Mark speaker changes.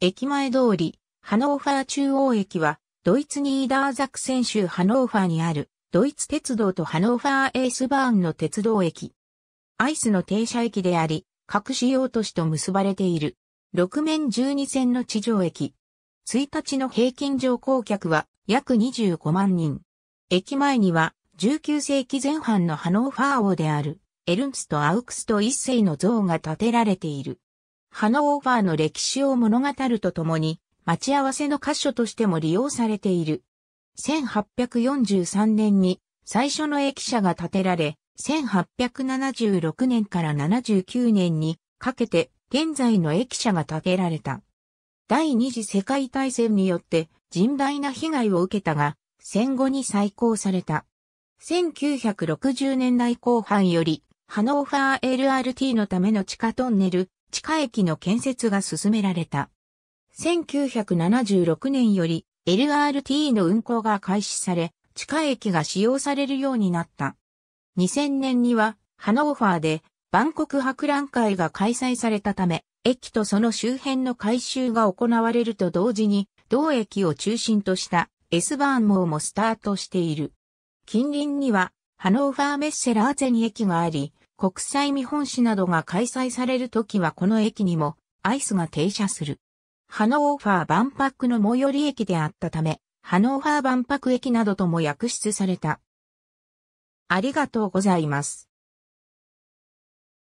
Speaker 1: 駅前通り、ハノーファー中央駅は、ドイツニーダーザク
Speaker 2: セン州ハノーファーにある、ドイツ鉄道とハノーファーエースバーンの鉄道駅。アイスの停車駅であり、各主要都市と結ばれている、6面12線の地上駅。1日の平均乗降客は約25万人。駅前には19世紀前半のハノーファー王であるエルンスト・アウクスト一世の像が建てられている。ハノーファーの歴史を物語るとともに、待ち合わせの箇所としても利用されている。1843年に最初の駅舎が建てられ、1876年から79年にかけて現在の駅舎が建てられた。第二次世界大戦によって甚大な被害を受けたが、戦後に再興された。1960年代後半より、ハノーファー LRT のための地下トンネル、地下駅の建設が進められた。1976年より LRT の運行が開始され、地下駅が使用されるようになった。2000年には、ハノーファーで、万国博覧会が開催されたため、駅とその周辺の改修が行われると同時に、同駅を中心とした S バーン網もスタートしている。近隣には、ハノーファーメッセラーゼン駅があり、国際見本市などが開催されるときはこの駅にもアイスが停車する。ハノーファー万博の最寄り駅であったため、ハノーファー万博
Speaker 1: 駅などとも訳出された。ありがとうございます。